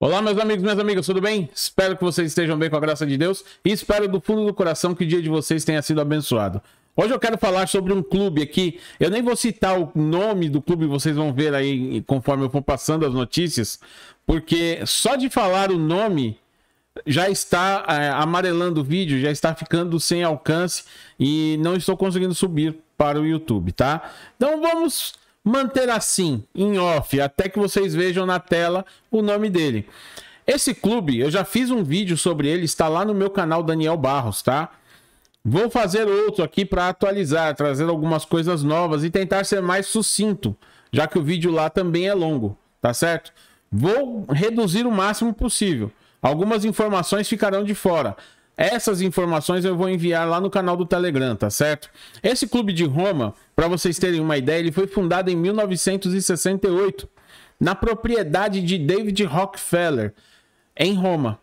Olá, meus amigos, minhas amigas, tudo bem? Espero que vocês estejam bem com a graça de Deus e espero do fundo do coração que o dia de vocês tenha sido abençoado. Hoje eu quero falar sobre um clube aqui. Eu nem vou citar o nome do clube, vocês vão ver aí conforme eu for passando as notícias, porque só de falar o nome já está é, amarelando o vídeo, já está ficando sem alcance e não estou conseguindo subir para o YouTube, tá? Então vamos manter assim, em off, até que vocês vejam na tela o nome dele. Esse clube, eu já fiz um vídeo sobre ele, está lá no meu canal Daniel Barros, tá? Vou fazer outro aqui para atualizar, trazer algumas coisas novas e tentar ser mais sucinto, já que o vídeo lá também é longo, tá certo? Vou reduzir o máximo possível. Algumas informações ficarão de fora, essas informações eu vou enviar lá no canal do Telegram, tá certo? Esse clube de Roma, para vocês terem uma ideia, ele foi fundado em 1968 na propriedade de David Rockefeller em Roma.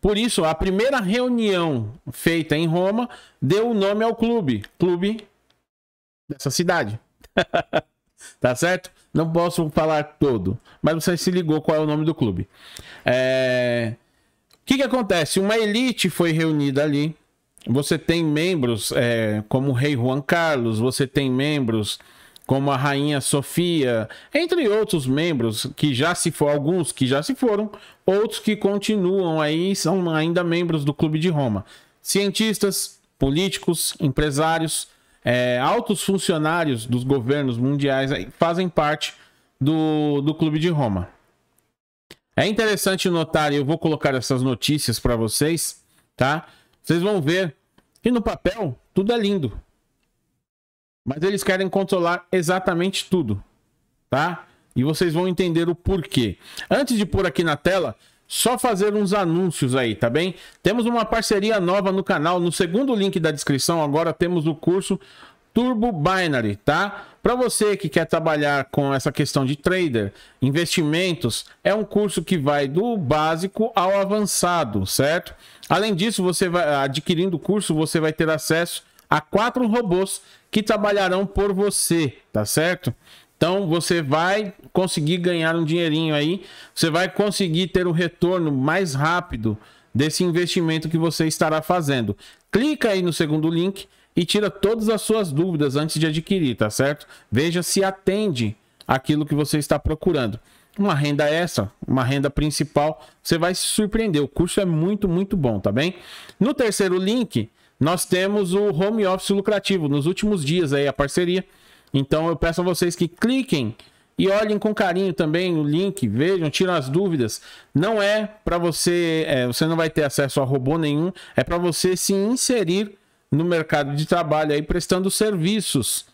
Por isso, a primeira reunião feita em Roma deu o nome ao clube, clube dessa cidade. tá certo? Não posso falar todo, mas você se ligou qual é o nome do clube. É que, que acontece? Uma elite foi reunida ali. Você tem membros é, como o rei Juan Carlos, você tem membros como a rainha Sofia, entre outros membros que já se foram, alguns que já se foram, outros que continuam aí, são ainda membros do Clube de Roma. Cientistas, políticos, empresários, é, altos funcionários dos governos mundiais fazem parte do, do Clube de Roma. É interessante notar, e eu vou colocar essas notícias para vocês, tá? Vocês vão ver que no papel tudo é lindo. Mas eles querem controlar exatamente tudo, tá? E vocês vão entender o porquê. Antes de pôr aqui na tela, só fazer uns anúncios aí, tá bem? Temos uma parceria nova no canal, no segundo link da descrição agora temos o curso Turbo Binary, tá? Para você que quer trabalhar com essa questão de trader, investimentos, é um curso que vai do básico ao avançado, certo? Além disso, você vai adquirindo o curso, você vai ter acesso a quatro robôs que trabalharão por você, tá certo? Então você vai conseguir ganhar um dinheirinho aí, você vai conseguir ter o um retorno mais rápido desse investimento que você estará fazendo. Clica aí no segundo link e tira todas as suas dúvidas antes de adquirir, tá certo? Veja se atende aquilo que você está procurando. Uma renda essa, uma renda principal, você vai se surpreender. O curso é muito, muito bom, tá bem? No terceiro link, nós temos o home office lucrativo nos últimos dias aí a parceria. Então eu peço a vocês que cliquem e olhem com carinho também o link, vejam, tiram as dúvidas. Não é para você, é, você não vai ter acesso a robô nenhum, é para você se inserir no mercado de trabalho aí prestando serviços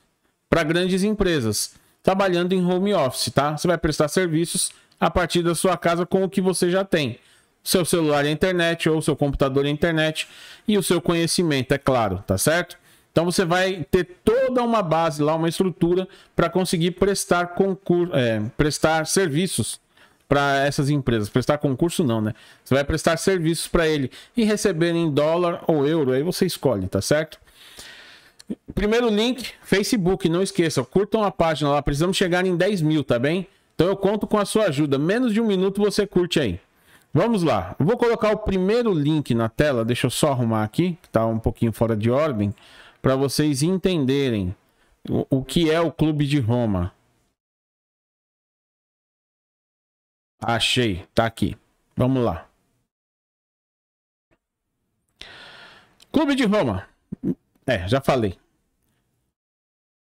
para grandes empresas, trabalhando em home office, tá? Você vai prestar serviços a partir da sua casa com o que você já tem. Seu celular e é a internet, ou seu computador e é a internet, e o seu conhecimento, é claro, tá certo? Então você vai ter toda uma base lá, uma estrutura para conseguir prestar concurso, é, prestar serviços para essas empresas. Prestar concurso não, né? Você vai prestar serviços para ele e receber em dólar ou euro, aí você escolhe, tá certo? Primeiro link, Facebook, não esqueçam, curtam a página lá, precisamos chegar em 10 mil, tá bem? Então eu conto com a sua ajuda, menos de um minuto você curte aí. Vamos lá, eu vou colocar o primeiro link na tela, deixa eu só arrumar aqui, que tá um pouquinho fora de ordem, para vocês entenderem o, o que é o Clube de Roma. Achei, tá aqui. Vamos lá. Clube de Roma. É, já falei.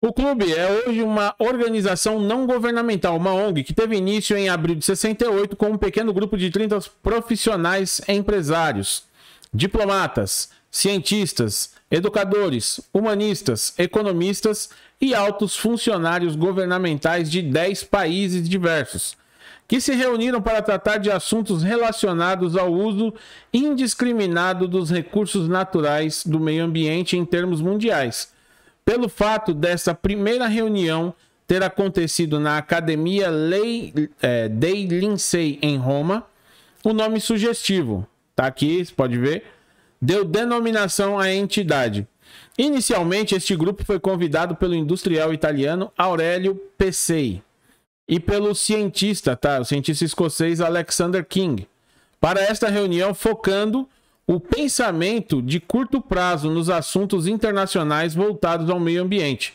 O clube é hoje uma organização não governamental, uma ONG, que teve início em abril de 68 com um pequeno grupo de 30 profissionais empresários, diplomatas, cientistas, educadores, humanistas, economistas e altos funcionários governamentais de 10 países diversos que se reuniram para tratar de assuntos relacionados ao uso indiscriminado dos recursos naturais do meio ambiente em termos mundiais. Pelo fato dessa primeira reunião ter acontecido na Academia Lei, é, dei Lincei, em Roma, o nome sugestivo, tá aqui, você pode ver, deu denominação à entidade. Inicialmente, este grupo foi convidado pelo industrial italiano Aurelio Pesei e pelo cientista, tá? O cientista escocês Alexander King, para esta reunião focando o pensamento de curto prazo nos assuntos internacionais voltados ao meio ambiente.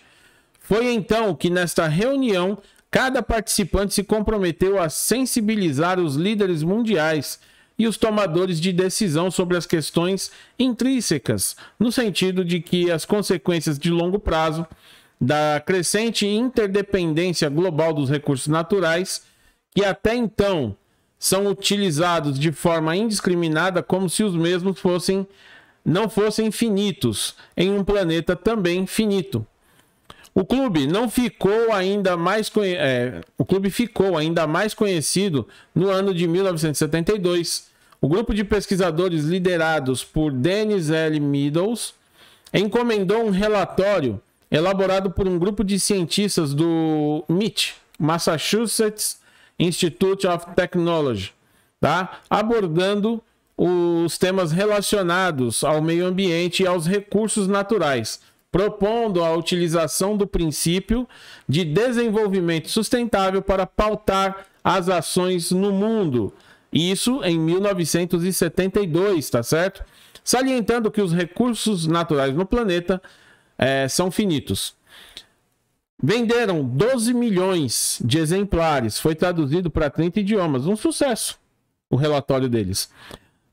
Foi então que nesta reunião cada participante se comprometeu a sensibilizar os líderes mundiais e os tomadores de decisão sobre as questões intrínsecas, no sentido de que as consequências de longo prazo da crescente interdependência global dos recursos naturais, que até então são utilizados de forma indiscriminada como se os mesmos fossem não fossem finitos em um planeta também finito. O clube não ficou ainda mais é, o clube ficou ainda mais conhecido no ano de 1972. O grupo de pesquisadores liderados por Dennis L. Meadows encomendou um relatório elaborado por um grupo de cientistas do MIT, Massachusetts Institute of Technology, tá? abordando os temas relacionados ao meio ambiente e aos recursos naturais, propondo a utilização do princípio de desenvolvimento sustentável para pautar as ações no mundo. Isso em 1972, tá certo? Salientando que os recursos naturais no planeta é, são finitos. Venderam 12 milhões de exemplares, foi traduzido para 30 idiomas, um sucesso o relatório deles.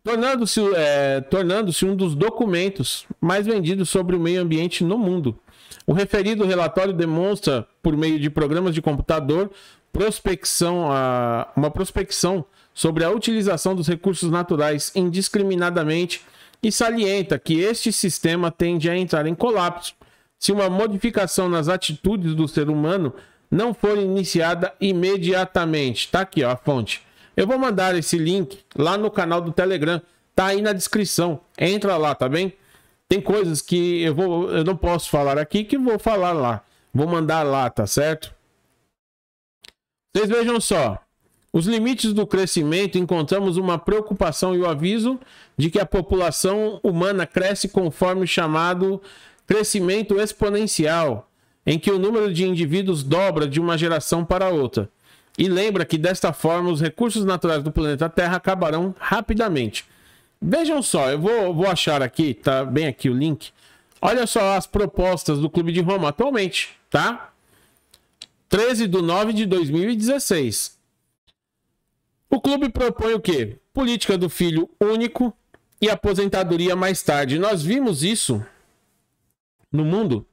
Tornando-se é, tornando um dos documentos mais vendidos sobre o meio ambiente no mundo. O referido relatório demonstra, por meio de programas de computador, prospecção, a, uma prospecção sobre a utilização dos recursos naturais indiscriminadamente e salienta que este sistema tende a entrar em colapso se uma modificação nas atitudes do ser humano não for iniciada imediatamente. Tá aqui, ó, a fonte. Eu vou mandar esse link lá no canal do Telegram. Tá aí na descrição. Entra lá, tá bem? Tem coisas que eu, vou, eu não posso falar aqui que vou falar lá. Vou mandar lá, tá certo? Vocês vejam só os limites do crescimento, encontramos uma preocupação e o aviso de que a população humana cresce conforme o chamado crescimento exponencial, em que o número de indivíduos dobra de uma geração para outra. E lembra que desta forma os recursos naturais do planeta Terra acabarão rapidamente. Vejam só, eu vou, vou achar aqui, tá bem aqui o link. Olha só as propostas do Clube de Roma atualmente, tá? 13 de 9 de 2016. O clube propõe o quê? Política do filho único e aposentadoria mais tarde. Nós vimos isso no mundo.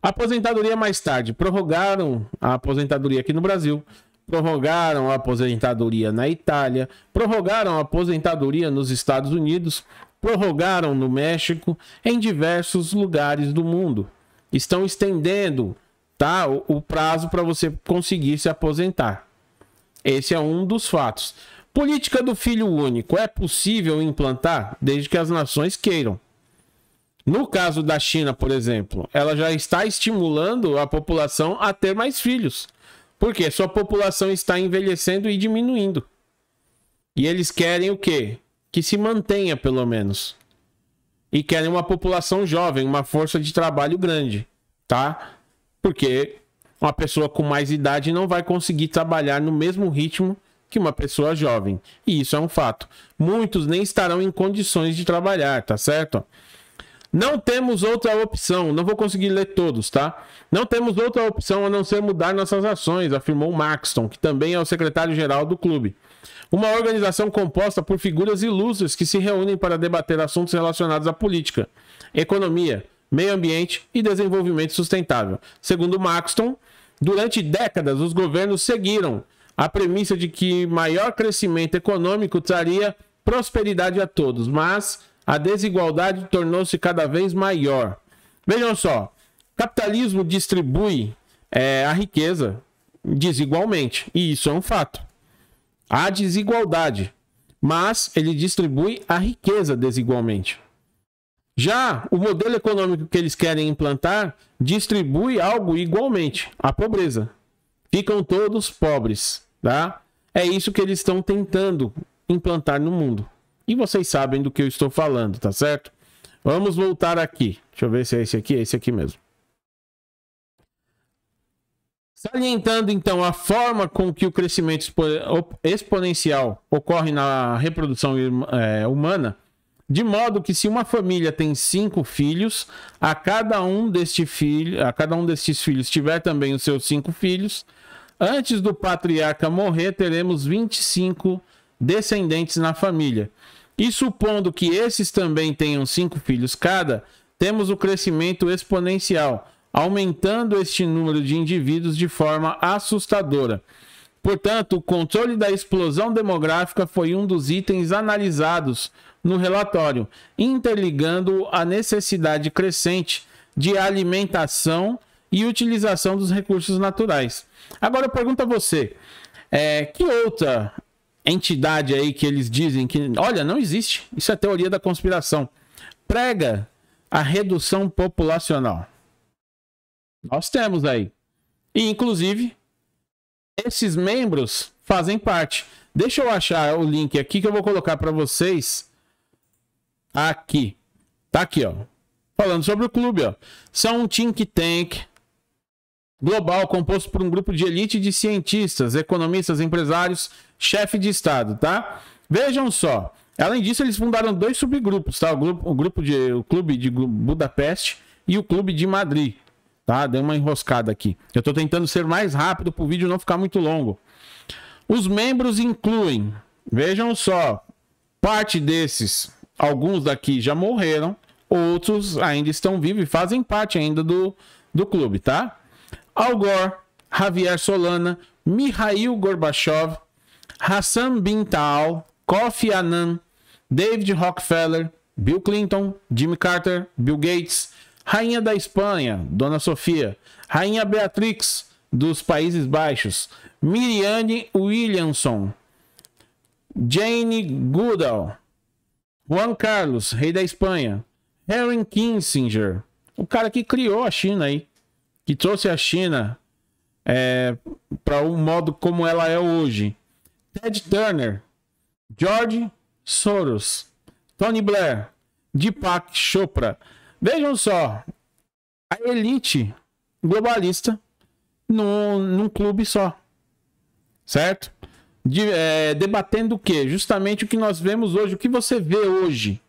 Aposentadoria mais tarde. Prorrogaram a aposentadoria aqui no Brasil, prorrogaram a aposentadoria na Itália, prorrogaram a aposentadoria nos Estados Unidos, prorrogaram no México, em diversos lugares do mundo. Estão estendendo tá, o, o prazo para você conseguir se aposentar. Esse é um dos fatos. Política do filho único é possível implantar desde que as nações queiram. No caso da China, por exemplo, ela já está estimulando a população a ter mais filhos, porque sua população está envelhecendo e diminuindo. E eles querem o quê? Que se mantenha, pelo menos. E querem uma população jovem, uma força de trabalho grande, tá? Porque uma pessoa com mais idade não vai conseguir trabalhar no mesmo ritmo que uma pessoa jovem. E isso é um fato. Muitos nem estarão em condições de trabalhar, tá certo? Não temos outra opção, não vou conseguir ler todos, tá? Não temos outra opção a não ser mudar nossas ações, afirmou Maxton, que também é o secretário-geral do clube. Uma organização composta por figuras ilustres que se reúnem para debater assuntos relacionados à política, economia, meio ambiente e desenvolvimento sustentável. Segundo Maxton, Durante décadas, os governos seguiram a premissa de que maior crescimento econômico traria prosperidade a todos, mas a desigualdade tornou-se cada vez maior. Vejam só, capitalismo distribui é, a riqueza desigualmente, e isso é um fato. Há desigualdade, mas ele distribui a riqueza desigualmente. Já o modelo econômico que eles querem implantar distribui algo igualmente, a pobreza. Ficam todos pobres, tá? É isso que eles estão tentando implantar no mundo. E vocês sabem do que eu estou falando, tá certo? Vamos voltar aqui. Deixa eu ver se é esse aqui, é esse aqui mesmo. Salientando então a forma com que o crescimento exponencial ocorre na reprodução é, humana, de modo que se uma família tem cinco filhos, a cada um deste filho, a cada um destes filhos tiver também os seus cinco filhos, antes do patriarca morrer, teremos 25 descendentes na família. E supondo que esses também tenham cinco filhos cada, temos o crescimento exponencial, aumentando este número de indivíduos de forma assustadora. Portanto, o controle da explosão demográfica foi um dos itens analisados no relatório, interligando a necessidade crescente de alimentação e utilização dos recursos naturais. Agora eu pergunto a você, é, que outra entidade aí que eles dizem que, olha, não existe, isso é teoria da conspiração, prega a redução populacional? Nós temos aí. E, inclusive, esses membros fazem parte. Deixa eu achar o link aqui que eu vou colocar para vocês aqui. Tá aqui, ó. Falando sobre o clube, ó. São um think tank global composto por um grupo de elite de cientistas, economistas, empresários, chefe de estado, tá? Vejam só. Além disso, eles fundaram dois subgrupos, tá? O grupo, o grupo de o clube de Budapeste e o clube de Madrid, tá? Deu uma enroscada aqui. Eu tô tentando ser mais rápido para o vídeo não ficar muito longo. Os membros incluem, vejam só, parte desses Alguns daqui já morreram, outros ainda estão vivos e fazem parte ainda do, do clube, tá? Al Gore, Javier Solana, Mikhail Gorbachev, Hassan Bin Taal, Kofi Annan, David Rockefeller, Bill Clinton, Jimmy Carter, Bill Gates, Rainha da Espanha, Dona Sofia, Rainha Beatrix dos Países Baixos, Miriane Williamson, Jane Goodall, Juan Carlos, rei da Espanha. Henry Kissinger, o cara que criou a China aí, que trouxe a China é, para o um modo como ela é hoje. Ted Turner, George Soros, Tony Blair, Deepak Chopra. Vejam só, a elite globalista num, num clube só, certo? de, é, debatendo o que? Justamente o que nós vemos hoje, o que você vê hoje.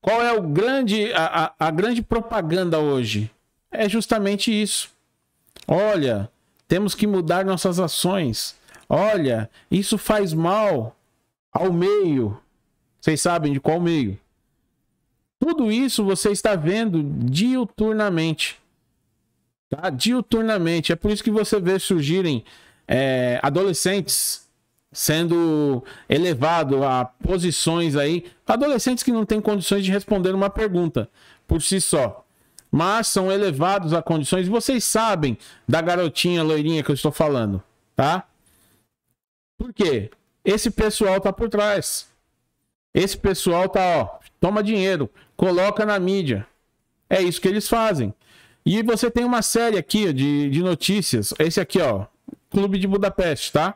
Qual é o grande, a, a, a grande propaganda hoje? É justamente isso. Olha, temos que mudar nossas ações. Olha, isso faz mal ao meio. Vocês sabem de qual meio? Tudo isso você está vendo diuturnamente. Tá? Diuturnamente. É por isso que você vê surgirem é, adolescentes sendo elevado a posições aí, adolescentes que não têm condições de responder uma pergunta por si só, mas são elevados a condições, vocês sabem da garotinha loirinha que eu estou falando, tá? Por quê? Esse pessoal tá por trás. Esse pessoal tá, ó, toma dinheiro, coloca na mídia. É isso que eles fazem. E você tem uma série aqui de, de notícias. Esse aqui, ó, Clube de Budapeste, tá?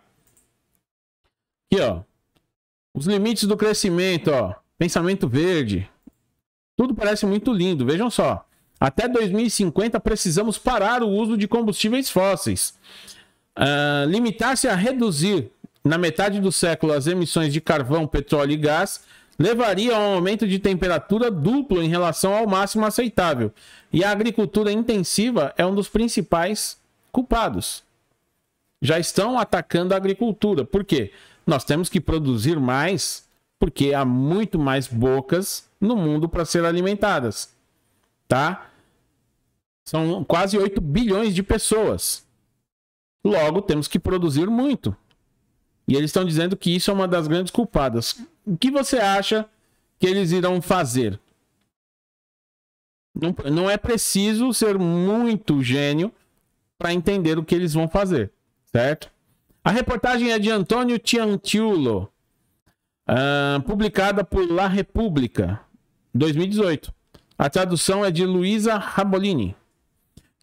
Aqui, ó. Os limites do crescimento, ó. Pensamento verde. Tudo parece muito lindo, vejam só. Até 2050 precisamos parar o uso de combustíveis fósseis. Uh, Limitar-se a reduzir na metade do século as emissões de carvão, petróleo e gás levaria a um aumento de temperatura duplo em relação ao máximo aceitável. E a agricultura intensiva é um dos principais culpados já estão atacando a agricultura. Por quê? Nós temos que produzir mais, porque há muito mais bocas no mundo para ser alimentadas, tá? São quase 8 bilhões de pessoas. Logo, temos que produzir muito. E eles estão dizendo que isso é uma das grandes culpadas. O que você acha que eles irão fazer? Não, não é preciso ser muito gênio para entender o que eles vão fazer certo? A reportagem é de Antônio Tiantiulo, uh, publicada por La República, 2018. A tradução é de Luisa Rabolini.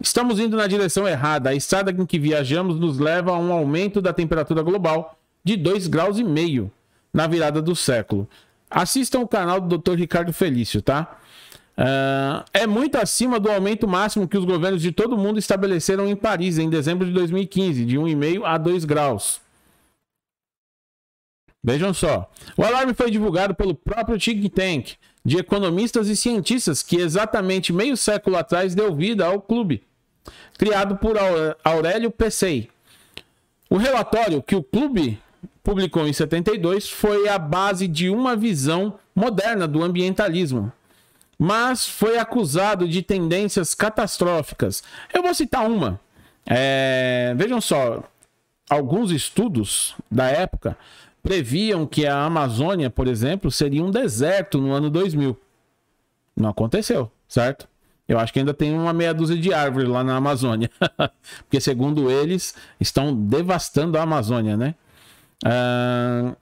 Estamos indo na direção errada. A estrada em que viajamos nos leva a um aumento da temperatura global de 2,5 graus e meio na virada do século. Assistam o canal do Dr. Ricardo Felício, tá? Uh, é muito acima do aumento máximo que os governos de todo o mundo estabeleceram em Paris em dezembro de 2015, de 1,5 a 2 graus. Vejam só. O alarme foi divulgado pelo próprio think tank de economistas e cientistas que exatamente meio século atrás deu vida ao clube, criado por Aurélio Pessei. O relatório que o clube publicou em 72 foi a base de uma visão moderna do ambientalismo, mas foi acusado de tendências catastróficas. Eu vou citar uma. É, vejam só, alguns estudos da época previam que a Amazônia, por exemplo, seria um deserto no ano 2000. Não aconteceu, certo? Eu acho que ainda tem uma meia dúzia de árvores lá na Amazônia. Porque, segundo eles, estão devastando a Amazônia, né? Uh,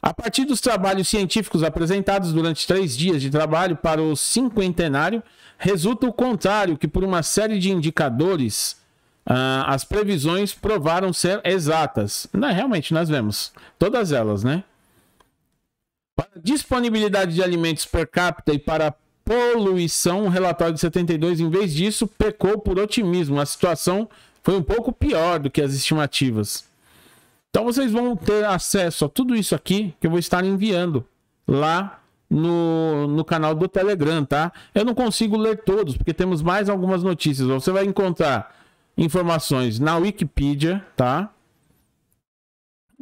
a partir dos trabalhos científicos apresentados durante três dias de trabalho para o cinquentenário, resulta o contrário, que por uma série de indicadores, uh, as previsões provaram ser exatas. Não, realmente, nós vemos. Todas elas, né? Para disponibilidade de alimentos per capita e para poluição, o relatório de 72, em vez disso, pecou por otimismo. A situação foi um pouco pior do que as estimativas. Então vocês vão ter acesso a tudo isso aqui que eu vou estar enviando lá no, no canal do Telegram, tá? Eu não consigo ler todos, porque temos mais algumas notícias. Você vai encontrar informações na Wikipedia, tá?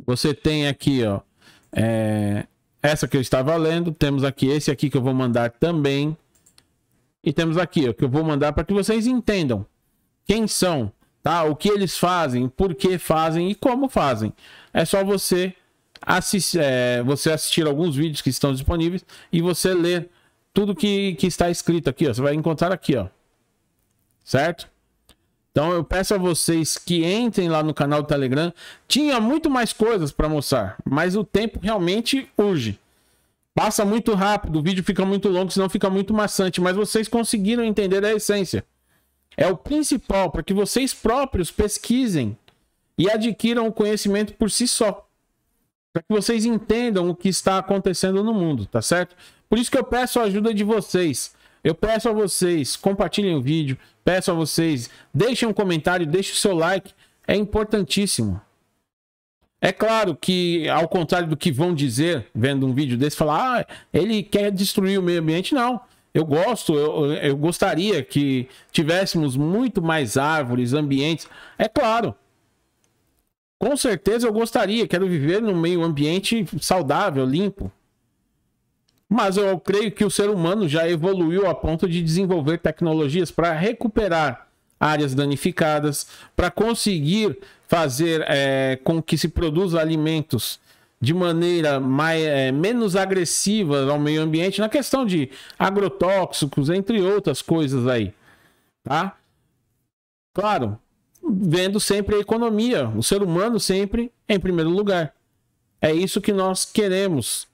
Você tem aqui, ó, é, essa que eu estava lendo. Temos aqui esse aqui que eu vou mandar também. E temos aqui, ó, que eu vou mandar para que vocês entendam quem são tá? O que eles fazem, por que fazem e como fazem. É só você assistir, é, você assistir alguns vídeos que estão disponíveis e você ler tudo que, que está escrito aqui, ó. Você vai encontrar aqui, ó. Certo? Então eu peço a vocês que entrem lá no canal do Telegram. Tinha muito mais coisas para mostrar, mas o tempo realmente urge. Passa muito rápido, o vídeo fica muito longo, senão fica muito maçante. Mas vocês conseguiram entender a essência é o principal para que vocês próprios pesquisem e adquiram o conhecimento por si só. Para que vocês entendam o que está acontecendo no mundo, tá certo? Por isso que eu peço a ajuda de vocês. Eu peço a vocês, compartilhem o vídeo, peço a vocês, deixem um comentário, deixem o seu like, é importantíssimo. É claro que, ao contrário do que vão dizer vendo um vídeo desse, falar, ah, ele quer destruir o meio ambiente. Não. Eu gosto, eu, eu gostaria que tivéssemos muito mais árvores, ambientes. É claro. Com certeza eu gostaria, quero viver num meio ambiente saudável, limpo. Mas eu creio que o ser humano já evoluiu a ponto de desenvolver tecnologias para recuperar áreas danificadas, para conseguir fazer é, com que se produza alimentos de maneira mais, é, menos agressiva ao meio ambiente na questão de agrotóxicos, entre outras coisas aí, tá? Claro, vendo sempre a economia, o ser humano sempre em primeiro lugar. É isso que nós queremos,